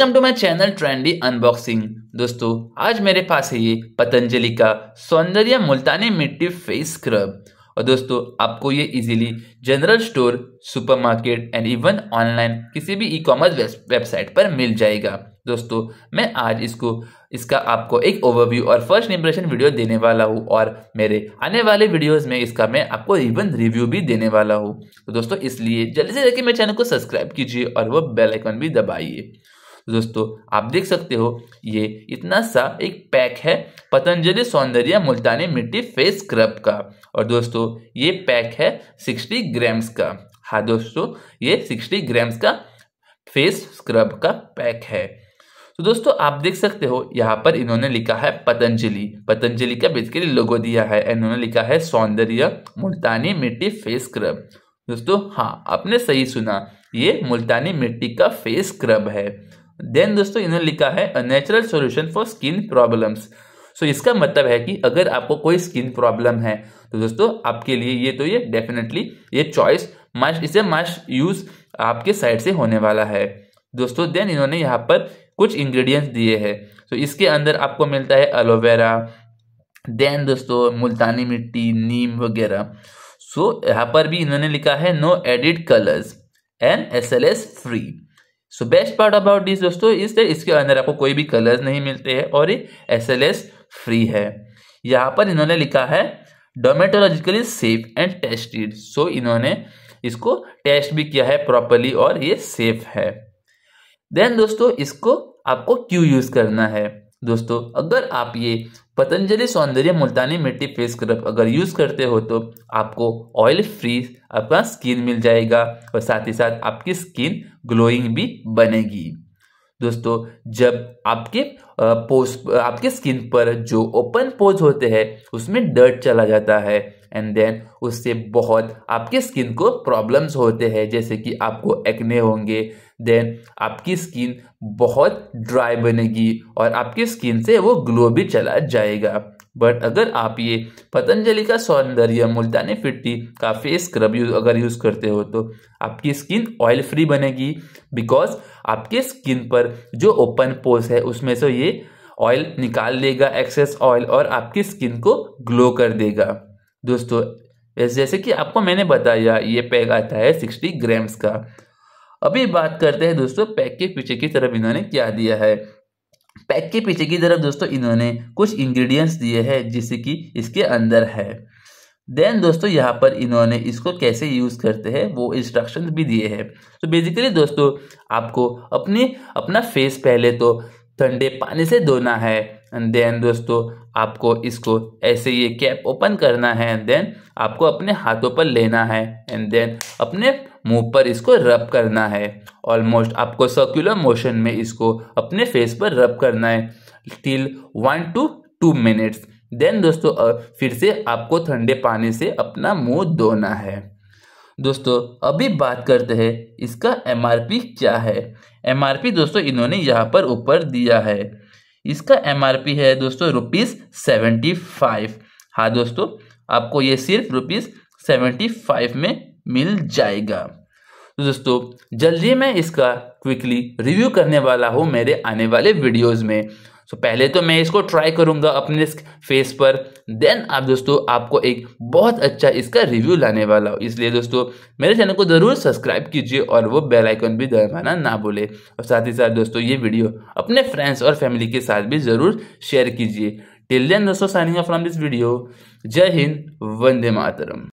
welcome to my channel trendy unboxing दोस्तों आज मेरे पास है ये पतंजलि का सौंदर्य मुल्तानी मिट्टी फेस स्क्रब और दोस्तों आपको ये easily general store supermarket and even online किसी भी ई कॉमर्स वेबसाइट पर मिल जाएगा दोस्तों मैं आज इसको इसका आपको एक ओवरव्यू और फर्स्ट इंप्रेशन वीडियो देने वाला हूँ और मेरे आने वाले वीडियोस में इसका मैं आपको इवन रिव्यू भी देने वाला हूँ तो दोस्तों इसलिए जल्दी से जल्दी मेरे चैनल को सब्सक्राइब कीजिए और वो बेल आइकन भी दबाइए तो दोस्तों आप देख सकते हो ये इतना सा एक पैक है पतंजलि सौंदर्य मुल्तानी मिट्टी फेस स्क्रब का और दोस्तों ये पैक है 60 ग्राम्स का हाँ दोस्तों ये 60 ग्राम्स का फेस स्क्रब का पैक है तो दोस्तों आप देख सकते हो यहाँ पर इन्होंने लिखा है पतंजलि पतंजलि का बेसिकली लोगो दिया है इन्होंने लिखा है सौंदर्य मुल्तानी मिट्टी फेस स्क्रब दोस्तों हाँ आपने सही सुना ये मुल्तानी मिट्टी का फेस स्क्रब है देन दोस्तों इन्होंने लिखा है a natural solution for skin problems so इसका मतलब है कि अगर आपको कोई स्किन प्रॉब्लम है तो दोस्तों आपके लिए ये तो ये डेफिनेटली ये चॉइस मस्ट इसे मस्ट यूज आपके साइड से होने वाला है दोस्तों देन इन्होंने यहाँ पर कुछ इंग्रेडिएंट्स दिए हैं तो इसके अंदर आपको मिलता है एलोवेरा देन दोस्तों मुल्तानी मिट्टी नीम वगैरह सो so, यहाँ पर भी इन्होंने लिखा है no added colours and S S free so best part about this दोस्तों इस इसके अंदर आपको कोई भी कलर्स नहीं मिलते हैं और ये एस फ्री है यहाँ पर इन्होंने लिखा है dermatologically safe and tested so इन्होंने इसको टेस्ट भी किया है प्रॉपरली और ये सेफ है देन दोस्तों इसको आपको क्यों यूज़ करना है दोस्तों अगर आप ये पतंजलि सौंदर्य मुल्तानी मिट्टी फेस स्क्रब अगर यूज़ करते हो तो आपको ऑयल फ्री आपका स्किन मिल जाएगा और साथ ही साथ आपकी स्किन ग्लोइंग भी बनेगी दोस्तों जब आपके पोज आपके स्किन पर जो ओपन पोज होते हैं उसमें डर्ट चला जाता है एंड देन उससे बहुत आपके स्किन को प्रॉब्लम्स होते हैं जैसे कि आपको एक्ने होंगे देन आपकी स्किन बहुत ड्राई बनेगी और आपकी स्किन से वो ग्लो भी चला जाएगा बट अगर आप ये पतंजलि का सौंदर्य मुल्तानी फिट्टी का फेस स्क्रब यूज अगर यूज़ करते हो तो आपकी स्किन ऑयल फ्री बनेगी बिकॉज आपके स्किन पर जो ओपन पोस है उसमें से ये ऑयल निकाल लेगा एक्सेस ऑयल और आपकी स्किन को ग्लो कर देगा दोस्तों जैसे कि आपको मैंने बताया ये पैक आता है सिक्सटी ग्राम्स का अभी बात करते हैं दोस्तों पैक के पीछे की तरफ इन्होंने क्या दिया है पैक के पीछे की तरफ दोस्तों इन्होंने कुछ इंग्रेडिएंट्स दिए हैं जिससे कि इसके अंदर है देन दोस्तों यहाँ पर इन्होंने इसको कैसे यूज़ करते हैं वो इंस्ट्रक्शन भी दिए हैं तो बेसिकली दोस्तों आपको अपने अपना फेस पहले तो ठंडे पानी से धोना है एंड देन दोस्तों आपको इसको ऐसे ये कैप ओपन करना है एंड देन आपको अपने हाथों पर लेना है एंड देन अपने मुंह पर इसको रब करना है ऑलमोस्ट आपको सर्कुलर मोशन में इसको अपने फेस पर रब करना है till one two two minutes then दोस्तों फिर से आपको ठंडे पानी से अपना मुंह धोना है दोस्तों अभी बात करते हैं इसका एम क्या है एम दोस्तों इन्होंने यहाँ पर ऊपर दिया है इसका एम है दोस्तों रुपीज़ सेवेंटी फाइव हाँ दोस्तों आपको ये सिर्फ रुपीज़ सेवेंटी फाइव में मिल जाएगा तो दोस्तों जल्दी मैं इसका क्विकली रिव्यू करने वाला हूँ मेरे आने वाले वीडियोज़ में सो so, पहले तो मैं इसको ट्राई करूंगा अपने इस फेस पर देन आप दोस्तों आपको एक बहुत अच्छा इसका रिव्यू लाने वाला हो इसलिए दोस्तों मेरे चैनल को ज़रूर सब्सक्राइब कीजिए और वो बेल आइकन भी दबाना ना भूले और साथ ही साथ दोस्तों ये वीडियो अपने फ्रेंड्स और फैमिली के साथ भी ज़रूर शेयर कीजिए टिल देन दोस्तों signing off from this video जय हिंद वंदे मातरम